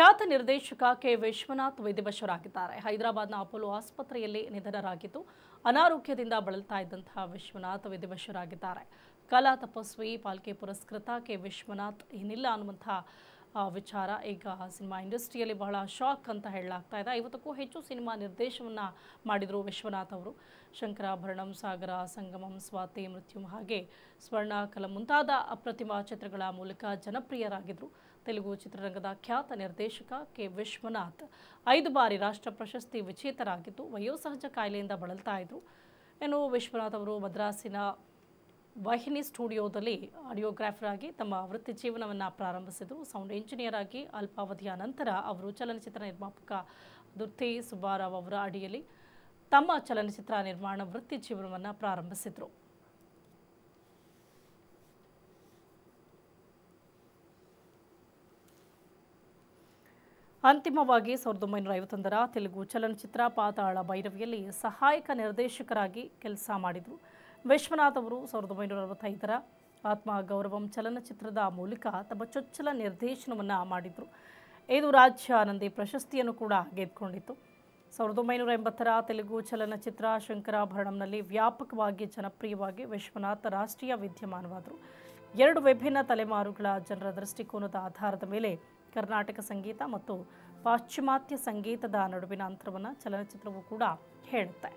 ಖ್ಯಾತ ನಿರ್ದೇಶಕ ಕೆ ವಿಶ್ವನಾಥ್ ವಿಧಿವಶರಾಗಿದ್ದಾರೆ ಹೈದರಾಬಾದ್ನ ಅಪೋಲೋ ಆಸ್ಪತ್ರೆಯಲ್ಲಿ ನಿಧನರಾಗಿದ್ದು ಅನಾರೋಗ್ಯದಿಂದ ಬಳಲ್ತಾ ಇದ್ದಂತಹ ವಿಶ್ವನಾಥ್ ವಿಧಿವಶರಾಗಿದ್ದಾರೆ ಕಲಾ ತಪಸ್ವಿ ಪಾಲ್ಕೆ ಪುರಸ್ಕೃತ ಕೆ ವಿಶ್ವನಾಥ್ ಏನಿಲ್ಲ ಅನ್ನುವಂತಹ ವಿಚಾರ ಈಗ ಸಿನಿಮಾ ಇಂಡಸ್ಟ್ರಿಯಲ್ಲಿ ಬಹಳ ಶಾಕ್ ಅಂತ ಹೇಳಲಾಗ್ತಾ ಇದೆ ಐವತ್ತಕ್ಕೂ ಹೆಚ್ಚು ಸಿನಿಮಾ ನಿರ್ದೇಶವನ್ನು ಮಾಡಿದರು ವಿಶ್ವನಾಥ್ ಅವರು ಶಂಕರಾಭರಣಂ ಸಾಗರ ಸಂಗಮಂ ಸ್ವಾತಿ ಮೃತ್ಯುಂ ಹಾಗೆ ಸ್ವರ್ಣ ಕಲ ಮುಂತಾದ ಅಪ್ರತಿಮಾ ಚಿತ್ರಗಳ ಮೂಲಕ ಜನಪ್ರಿಯರಾಗಿದ್ದರು ತೆಲುಗು ಚಿತ್ರರಂಗದ ಖ್ಯಾತ ನಿರ್ದೇಶಕ ಕೆ ವಿಶ್ವನಾಥ್ ಐದು ಬಾರಿ ರಾಷ್ಟ್ರ ಪ್ರಶಸ್ತಿ ವಿಜೇತರಾಗಿದ್ದು ವಯೋಸಹಜ ಕಾಯಿಲೆಯಿಂದ ಬಳಲ್ತಾ ಇದ್ದರು ಏನು ವಿಶ್ವನಾಥ್ ಅವರು ಮದ್ರಾಸಿನ ವಾಹಿನಿ ಸ್ಟುಡಿಯೋದಲ್ಲಿ ಆಡಿಯೋಗ್ರಾಫರ್ ಆಗಿ ತಮ್ಮ ವೃತ್ತಿ ಜೀವನವನ್ನು ಪ್ರಾರಂಭಿಸಿದರು ಸೌಂಡ್ ಇಂಜಿನಿಯರ್ ಆಗಿ ಅಲ್ಪಾವಧಿಯ ನಂತರ ಅವರು ಚಲನಚಿತ್ರ ನಿರ್ಮಾಪಕ ದುರ್ತಿ ಸುಬ್ಬಾರಾವ್ ಅವರ ಅಡಿಯಲ್ಲಿ ತಮ್ಮ ಚಲನಚಿತ್ರ ನಿರ್ಮಾಣ ವೃತ್ತಿ ಜೀವನವನ್ನು ಪ್ರಾರಂಭಿಸಿದರು ಅಂತಿಮವಾಗಿ ಸಾವಿರದ ಒಂಬೈನೂರ ಐವತ್ತೊಂದರ ತೆಲುಗು ಚಲನಚಿತ್ರ ಪಾತಾಳ ಭೈರವಿಯಲ್ಲಿ ಸಹಾಯಕ ನಿರ್ದೇಶಕರಾಗಿ ಕೆಲಸ ಮಾಡಿದರು ವಿಶ್ವನಾಥ್ ಅವರು ಸಾವಿರದ ಒಂಬೈನೂರ ಅರವತ್ತೈದರ ಆತ್ಮ ಗೌರವಂ ಚಲನಚಿತ್ರದ ಮೂಲಕ ತಮ್ಮ ಚೊಚ್ಚಲ ನಿರ್ದೇಶನವನ್ನು ಮಾಡಿದರು ಇದು ರಾಜ್ಯ ನಂದಿ ಪ್ರಶಸ್ತಿಯನ್ನು ಕೂಡ ಗೆದ್ದುಕೊಂಡಿತ್ತು ಸಾವಿರದ ಒಂಬೈನೂರ ಎಂಬತ್ತರ ತೆಲುಗು ಚಲನಚಿತ್ರ ಶಂಕರಾಭರಣಂನಲ್ಲಿ ವ್ಯಾಪಕವಾಗಿ ಜನಪ್ರಿಯವಾಗಿ ವಿಶ್ವನಾಥ್ ರಾಷ್ಟ್ರೀಯ ವಿದ್ಯಮಾನವಾದರು ಎರಡು ವಿಭಿನ್ನ ತಲೆಮಾರುಗಳ ಜನರ ದೃಷ್ಟಿಕೋನದ ಆಧಾರದ ಮೇಲೆ ಕರ್ನಾಟಕ ಸಂಗೀತ ಮತ್ತು ಪಾಶ್ಚಿಮಾತ್ಯ ಸಂಗೀತದ ನಡುವಿನ ಅಂತರವನ್ನು ಚಲನಚಿತ್ರವು ಕೂಡ ಹೇಳುತ್ತೆ